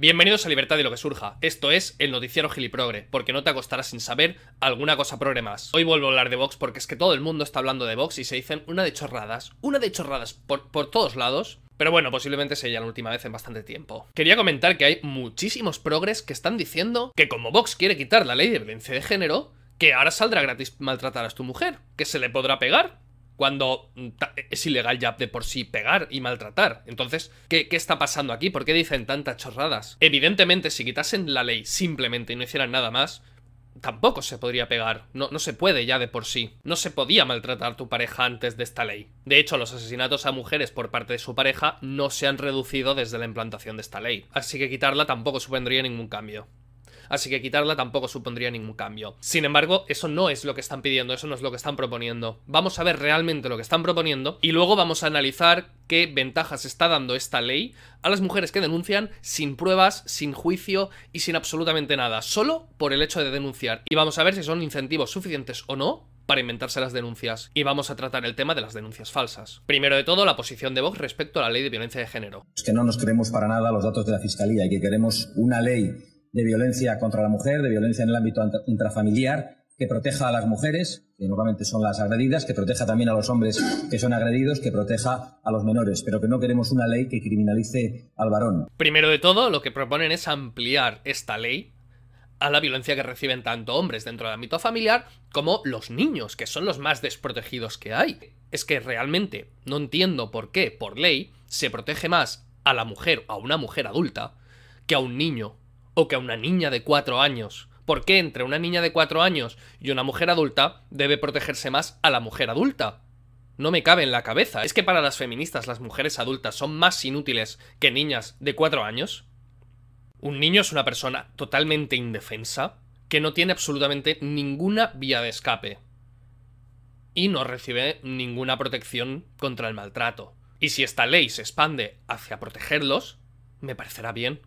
Bienvenidos a Libertad y lo que surja. Esto es el noticiero giliprogre, porque no te acostarás sin saber alguna cosa progre más. Hoy vuelvo a hablar de Vox porque es que todo el mundo está hablando de Vox y se dicen una de chorradas, una de chorradas por, por todos lados. Pero bueno, posiblemente sea ya la última vez en bastante tiempo. Quería comentar que hay muchísimos progres que están diciendo que como Vox quiere quitar la ley de violencia de género, que ahora saldrá gratis maltratar a tu mujer, que se le podrá pegar, cuando mm, es ilegal ya de por sí pegar y maltratar. Entonces, ¿qué, ¿qué, está pasando aquí? ¿Por qué dicen tantas chorradas? Evidentemente, si quitasen la ley simplemente y no hicieran nada más, tampoco se podría pegar. No, no se puede ya de por sí. No se podía maltratar a tu pareja antes de esta ley. De hecho, los asesinatos a mujeres por parte de su pareja no se han reducido desde la implantación de esta ley. Así que quitarla tampoco supondría ningún cambio así que quitarla tampoco supondría ningún cambio. Sin embargo, eso no es lo que están pidiendo, eso no es lo que están proponiendo. Vamos a ver realmente lo que están proponiendo y luego vamos a analizar qué ventajas está dando esta ley a las mujeres que denuncian sin pruebas, sin juicio y sin absolutamente nada, solo por el hecho de denunciar. Y vamos a ver si son incentivos suficientes o no para inventarse las denuncias. Y vamos a tratar el tema de las denuncias falsas. Primero de todo, la posición de Vox respecto a la ley de violencia de género. Es que no nos creemos para nada los datos de la Fiscalía y que queremos una ley de violencia contra la mujer, de violencia en el ámbito intrafamiliar, que proteja a las mujeres, que normalmente son las agredidas, que proteja también a los hombres que son agredidos, que proteja a los menores, pero que no queremos una ley que criminalice al varón. Primero de todo, lo que proponen es ampliar esta ley a la violencia que reciben tanto hombres dentro del ámbito familiar como los niños, que son los más desprotegidos que hay. Es que realmente no entiendo por qué, por ley, se protege más a la mujer, a una mujer adulta, que a un niño o que a una niña de cuatro años. ¿Por qué entre una niña de cuatro años y una mujer adulta debe protegerse más a la mujer adulta? No me cabe en la cabeza. ¿Es que para las feministas las mujeres adultas son más inútiles que niñas de cuatro años? Un niño es una persona totalmente indefensa, que no tiene absolutamente ninguna vía de escape. Y no recibe ninguna protección contra el maltrato. Y si esta ley se expande hacia protegerlos, me parecerá bien.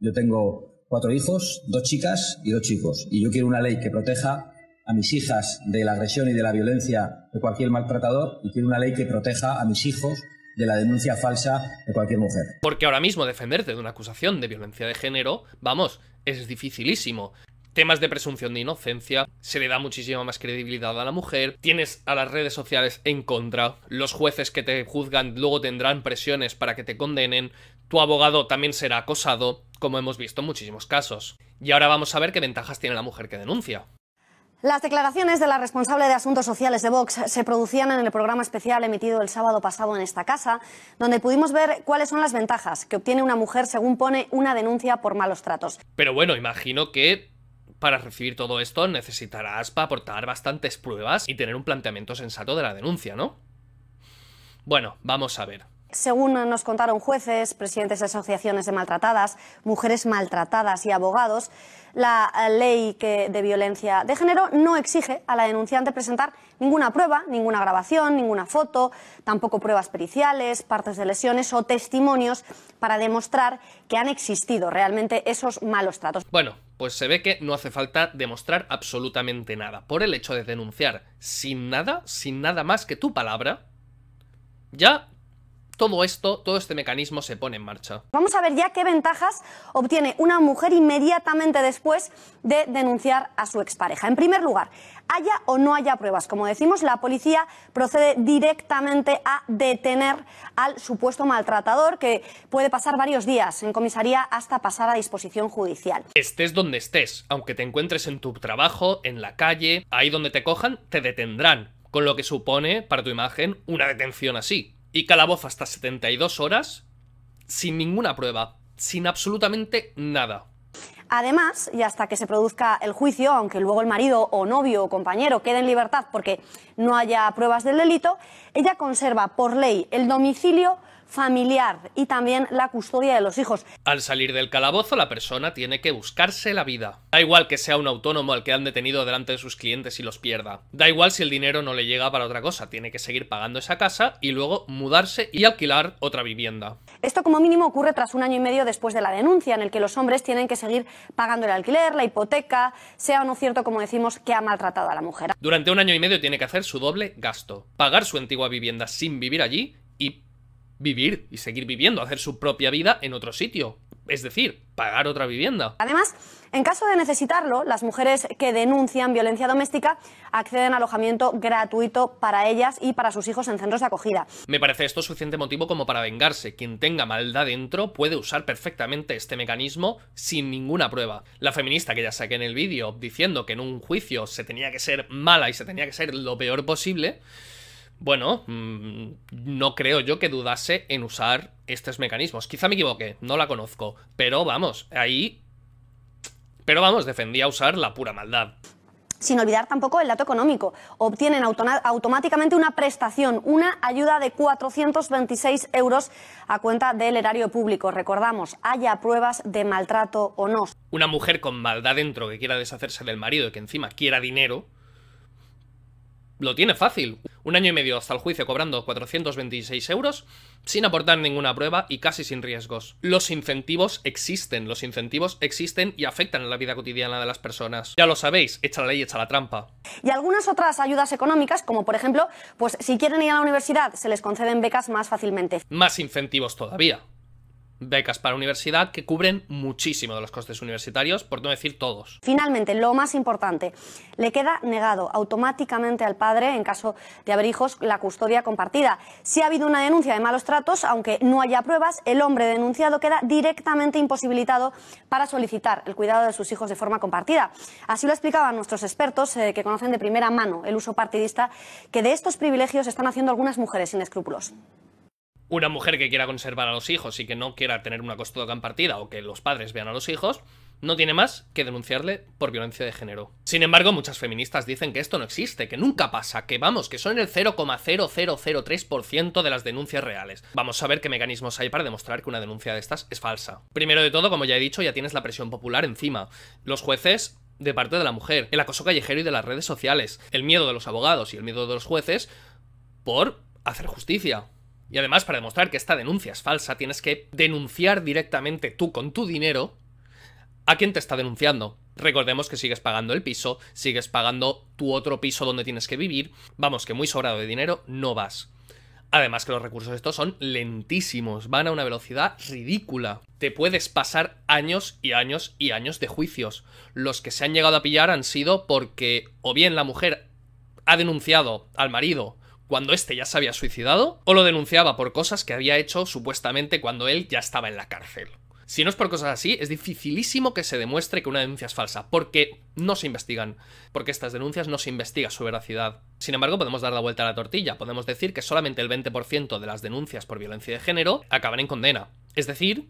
Yo tengo cuatro hijos, dos chicas y dos chicos. Y yo quiero una ley que proteja a mis hijas de la agresión y de la violencia de cualquier maltratador y quiero una ley que proteja a mis hijos de la denuncia falsa de cualquier mujer. Porque ahora mismo defenderte de una acusación de violencia de género, vamos, es dificilísimo. Temas de presunción de inocencia, se le da muchísima más credibilidad a la mujer, tienes a las redes sociales en contra, los jueces que te juzgan luego tendrán presiones para que te condenen, tu abogado también será acosado, como hemos visto en muchísimos casos. Y ahora vamos a ver qué ventajas tiene la mujer que denuncia. Las declaraciones de la responsable de Asuntos Sociales de Vox se producían en el programa especial emitido el sábado pasado en esta casa, donde pudimos ver cuáles son las ventajas que obtiene una mujer según pone una denuncia por malos tratos. Pero bueno, imagino que para recibir todo esto necesitarás para aportar bastantes pruebas y tener un planteamiento sensato de la denuncia, ¿no? Bueno, vamos a ver. Según nos contaron jueces, presidentes de asociaciones de maltratadas, mujeres maltratadas y abogados, la ley de violencia de género no exige a la denunciante presentar ninguna prueba, ninguna grabación, ninguna foto, tampoco pruebas periciales, partes de lesiones o testimonios para demostrar que han existido realmente esos malos tratos. Bueno, pues se ve que no hace falta demostrar absolutamente nada. Por el hecho de denunciar sin nada, sin nada más que tu palabra, ya todo esto, todo este mecanismo se pone en marcha. Vamos a ver ya qué ventajas obtiene una mujer inmediatamente después de denunciar a su expareja. En primer lugar, haya o no haya pruebas. Como decimos, la policía procede directamente a detener al supuesto maltratador, que puede pasar varios días en comisaría hasta pasar a disposición judicial. Estés donde estés, aunque te encuentres en tu trabajo, en la calle, ahí donde te cojan, te detendrán. Con lo que supone, para tu imagen, una detención así y calabozo hasta 72 horas sin ninguna prueba, sin absolutamente nada. Además, y hasta que se produzca el juicio, aunque luego el marido o novio o compañero quede en libertad porque no haya pruebas del delito, ella conserva por ley el domicilio familiar y también la custodia de los hijos. Al salir del calabozo, la persona tiene que buscarse la vida. Da igual que sea un autónomo al que han detenido delante de sus clientes y los pierda. Da igual si el dinero no le llega para otra cosa, tiene que seguir pagando esa casa y luego mudarse y alquilar otra vivienda. Esto como mínimo ocurre tras un año y medio después de la denuncia, en el que los hombres tienen que seguir pagando el alquiler, la hipoteca, sea o no cierto, como decimos, que ha maltratado a la mujer. Durante un año y medio tiene que hacer su doble gasto, pagar su antigua vivienda sin vivir allí vivir y seguir viviendo, hacer su propia vida en otro sitio, es decir, pagar otra vivienda. Además, en caso de necesitarlo, las mujeres que denuncian violencia doméstica acceden a alojamiento gratuito para ellas y para sus hijos en centros de acogida. Me parece esto suficiente motivo como para vengarse. Quien tenga maldad dentro puede usar perfectamente este mecanismo sin ninguna prueba. La feminista que ya saqué en el vídeo diciendo que en un juicio se tenía que ser mala y se tenía que ser lo peor posible, bueno, mm, no creo yo que dudase en usar estos mecanismos. Quizá me equivoque, no la conozco, pero vamos, ahí... Pero vamos, defendía usar la pura maldad sin olvidar tampoco el dato económico. Obtienen automáticamente una prestación, una ayuda de 426 euros a cuenta del erario público. Recordamos, haya pruebas de maltrato o no. Una mujer con maldad dentro que quiera deshacerse del marido y que encima quiera dinero, lo tiene fácil. Un año y medio hasta el juicio cobrando 426 euros, sin aportar ninguna prueba y casi sin riesgos. Los incentivos existen, los incentivos existen y afectan a la vida cotidiana de las personas. Ya lo sabéis, echa la ley, echa la trampa. Y algunas otras ayudas económicas, como por ejemplo, pues si quieren ir a la universidad, se les conceden becas más fácilmente. Más incentivos todavía becas para universidad que cubren muchísimo de los costes universitarios, por no decir todos. Finalmente, lo más importante, le queda negado automáticamente al padre, en caso de haber hijos, la custodia compartida. Si ha habido una denuncia de malos tratos, aunque no haya pruebas, el hombre denunciado queda directamente imposibilitado para solicitar el cuidado de sus hijos de forma compartida. Así lo explicaban nuestros expertos eh, que conocen de primera mano el uso partidista que de estos privilegios están haciendo algunas mujeres sin escrúpulos una mujer que quiera conservar a los hijos y que no quiera tener una custodia compartida o que los padres vean a los hijos, no tiene más que denunciarle por violencia de género. Sin embargo, muchas feministas dicen que esto no existe, que nunca pasa, que vamos, que son el 0,0003% de las denuncias reales. Vamos a ver qué mecanismos hay para demostrar que una denuncia de estas es falsa. Primero de todo, como ya he dicho, ya tienes la presión popular encima. Los jueces de parte de la mujer, el acoso callejero y de las redes sociales, el miedo de los abogados y el miedo de los jueces por hacer justicia. Y además, para demostrar que esta denuncia es falsa, tienes que denunciar directamente tú con tu dinero a quien te está denunciando. Recordemos que sigues pagando el piso, sigues pagando tu otro piso donde tienes que vivir. Vamos, que muy sobrado de dinero no vas. Además que los recursos estos son lentísimos, van a una velocidad ridícula. Te puedes pasar años y años y años de juicios. Los que se han llegado a pillar han sido porque o bien la mujer ha denunciado al marido cuando este ya se había suicidado, o lo denunciaba por cosas que había hecho supuestamente cuando él ya estaba en la cárcel. Si no es por cosas así, es dificilísimo que se demuestre que una denuncia es falsa, porque no se investigan, porque estas denuncias no se investiga su veracidad. Sin embargo, podemos dar la vuelta a la tortilla, podemos decir que solamente el 20% de las denuncias por violencia de género acaban en condena. Es decir,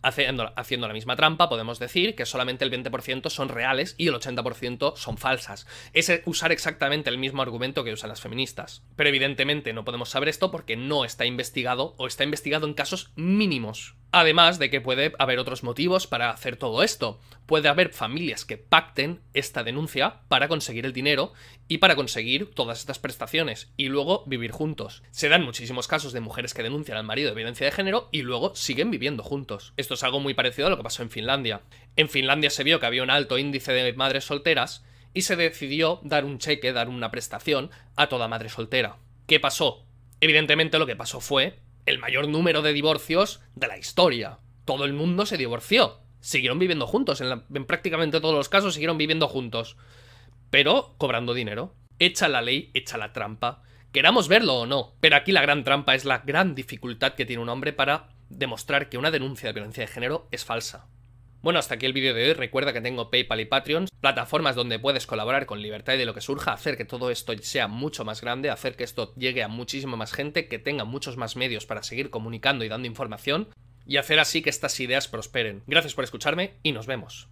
Haciendo, la misma trampa, podemos decir que solamente el 20% son reales y el 80% son falsas. Es usar exactamente el mismo argumento que usan las feministas. Pero evidentemente no podemos saber esto porque no está investigado o está investigado en casos mínimos. Además de que puede haber otros motivos para hacer todo esto. Puede haber familias que pacten esta denuncia para conseguir el dinero y para conseguir todas estas prestaciones y luego vivir juntos. Se dan muchísimos casos de mujeres que denuncian al marido de violencia de género y luego siguen viviendo juntos. Esto es algo muy parecido a lo que pasó en Finlandia. En Finlandia se vio que había un alto índice de madres solteras y se decidió dar un cheque, dar una prestación a toda madre soltera. ¿Qué pasó? Evidentemente lo que pasó fue el mayor número de divorcios de la historia. Todo el mundo se divorció. Siguieron viviendo juntos. En, prácticamente todos los casos siguieron viviendo juntos. Pero cobrando dinero. Echa la ley, echa la trampa. Queramos verlo o no. Pero aquí la gran trampa es la gran dificultad que tiene un hombre para demostrar que una denuncia de violencia de género es falsa. Bueno, hasta aquí el vídeo de hoy. Recuerda que tengo PayPal y Patreon, plataformas donde puedes colaborar con libertad y de lo que surja, hacer que todo esto sea mucho más grande, hacer que esto llegue a muchísima más gente, que tenga muchos más medios para seguir comunicando y dando información y hacer así que estas ideas prosperen. Gracias por escucharme y nos vemos.